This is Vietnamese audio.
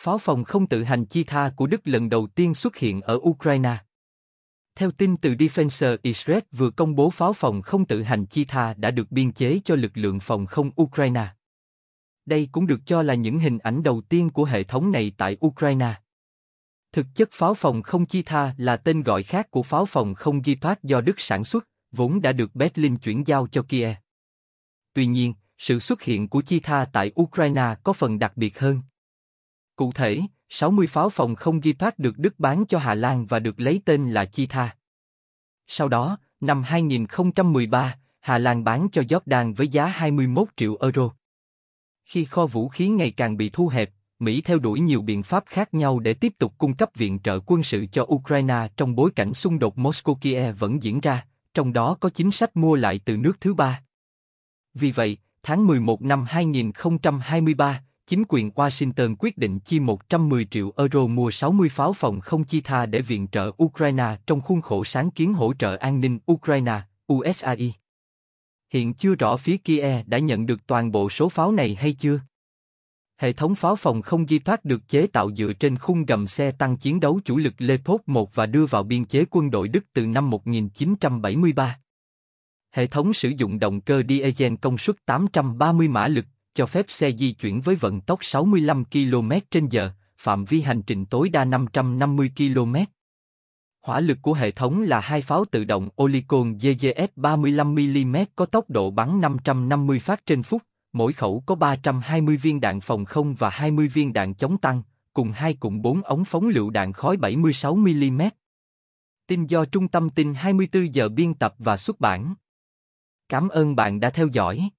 Pháo phòng không tự hành chi tha của Đức lần đầu tiên xuất hiện ở Ukraine. Theo tin từ Defensor Israel vừa công bố pháo phòng không tự hành chi tha đã được biên chế cho lực lượng phòng không Ukraine. Đây cũng được cho là những hình ảnh đầu tiên của hệ thống này tại Ukraine. Thực chất pháo phòng không chi tha là tên gọi khác của pháo phòng không ghi do Đức sản xuất, vốn đã được Berlin chuyển giao cho Kiev. Tuy nhiên, sự xuất hiện của chi tha tại Ukraine có phần đặc biệt hơn. Cụ thể, 60 pháo phòng không ghi phát được Đức bán cho Hà Lan và được lấy tên là Chi Sau đó, năm 2013, Hà Lan bán cho Jordan với giá 21 triệu euro. Khi kho vũ khí ngày càng bị thu hẹp, Mỹ theo đuổi nhiều biện pháp khác nhau để tiếp tục cung cấp viện trợ quân sự cho Ukraine trong bối cảnh xung đột Moscow-Kiev vẫn diễn ra, trong đó có chính sách mua lại từ nước thứ ba. Vì vậy, tháng 11 năm 2023, chính quyền Washington quyết định chi 110 triệu euro mua 60 pháo phòng không chi tha để viện trợ Ukraine trong khuôn khổ sáng kiến hỗ trợ an ninh Ukraine, USAI. Hiện chưa rõ phía Kiev đã nhận được toàn bộ số pháo này hay chưa. Hệ thống pháo phòng không ghi thoát được chế tạo dựa trên khung gầm xe tăng chiến đấu chủ lực Leopard 1 và đưa vào biên chế quân đội Đức từ năm 1973. Hệ thống sử dụng động cơ diesel công suất 830 mã lực cho phép xe di chuyển với vận tốc 65 km h phạm vi hành trình tối đa 550 km. Hỏa lực của hệ thống là hai pháo tự động Olicon JJF 35mm có tốc độ bắn 550 phát trên phút, mỗi khẩu có 320 viên đạn phòng không và 20 viên đạn chống tăng, cùng hai cụm 4 ống phóng lựu đạn khói 76mm. Tin do Trung tâm tin 24 giờ biên tập và xuất bản. Cảm ơn bạn đã theo dõi.